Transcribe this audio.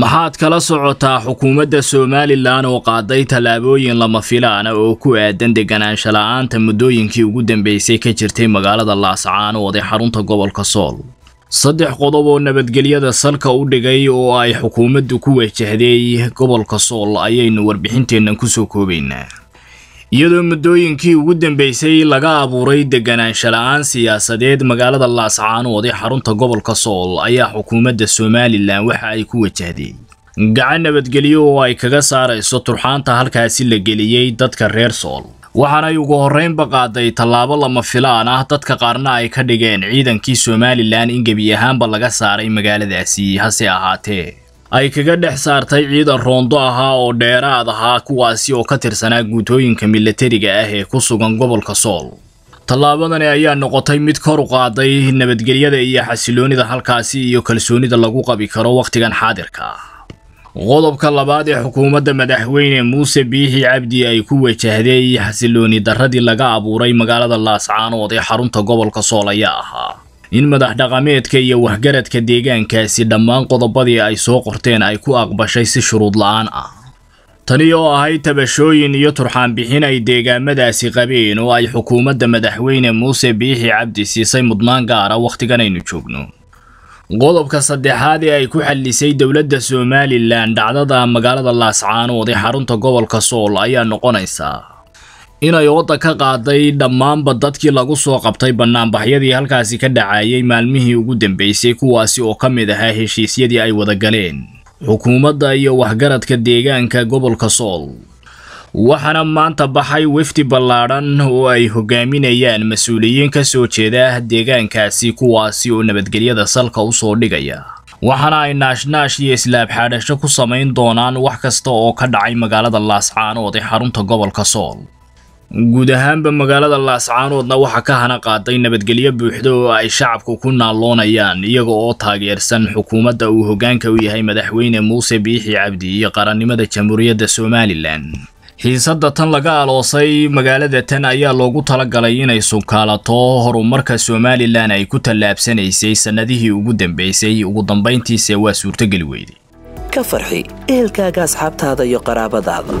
maxaad kala socotaa xukuumadda somalilan oo qaaday tallaabooyin lama filaana ah oo ku aadan deganaansha la'aanta muddooyinkii ugu dambeysay ka jirtay magaalada laascaanood ee xarunta gobolka sool saddex qodob oo nabadgelyada salka u dhigay oo ay xukuumaddu ku wajahday gobolka sool ayaynu warbixinteennan soo koobaynaa iyadoo muddooyinkii ugu dambeysay laga abuuray deganaansha la siyaasadeed magaalada laascaanood ee xarunta gobolka sool ayaa xukuumadda somalilan waxa ay ku wajahday gacan nabadgelyo oo ay kaga saarayso turxaanta halkaasi la geliyey dadka reer sool waxaanay ugu horraynba qaaday tallaabo lama filaan ah dadka qaarna ay ka dhigeen ciidankii somalilan in gebi ahaanba laga saaray magaaladaasi hase ahaatee ay kaga dhex saartay ciidan roondo ahaa oo dheeraad ahaa kuwaasi oo ka tirsanaa guutooyinka milatariga ah ee ku sugan gobolka sool tallaabadani ayaa noqotay mid kor u qaaday nabadgelyada iyo xasiloonida halkaasi iyo kalsoonida lagu qabi karo wakhtigan xaadirka ah qodobka labaad ee xukuumadda madaxweyne muuse biixi cabdi ay ku wajahday xasilooni darradii laga abuuray magaalada laascaanood ee xarunta gobolka sool ayaa ahaa in madax dhaqameedka iyo waxgaradka deegaankaasi dhammaan qodobadii ay soo qorteen ay ku aqbashay si shuruud la-aan ah tani oo ahayd tabashooyin iyo turxaanbixin ay deegaamadaasi qabeen oo ay xukuumadda madaxweyne muuse biixi cabdi siisay mudnaan gaara ah wakhtigan aynu joogno qodobka saddexaad ee ay ku xallisay dowladda somalilan dhacdada magaalada laascaanood ee xarunta gobolka sool ayaa noqonaysaa inay ooda ka qaaday dhammaanba dadkii lagu soo qabtay bannaanbaxyadii halkaasi ka dhacaayay maalmihii ugu dambeysay kuwaasi oo ka mid ahaa heshiisyadii ay wada galeen xukuumadda iyo waxgaradka deegaanka gobolka sool waxaana maanta baxay wefdi ballaadhan oo ay hogaaminayaan mas-uuliyiin ka soo jeeda deegaankaasi kuwaasi oo nabadgelyada salka u soo dhigaya waxaana ay naashnaash iyo islaabxaadhasho ku samayn doonaan wax kasta oo ka dhacay magaalada laascaanood ee xarunta gobolka sool guud ahaanba magaalada laascaanoodna waxaa ka hana qaaday nabadgelyo buuxda oo ay shacabku ku naaloonayaan iyaga oo taageersan xukuumadda uu hoggaanka u yahay madaxweyne muuse biixi cabdi iyo qarannimada jamhuuriyadda somalilan xiisadda tan laga aloosay magaalada tan ayaa loogu talagalay inay sunkaalato horumarka somalilan ay ku tallaabsanaysay sannadihii ugu dambaysay ugu dambayntiise waa suurtogeli weyday ka farxi ehelkaaga asxaabtaada iyo qaraabadaada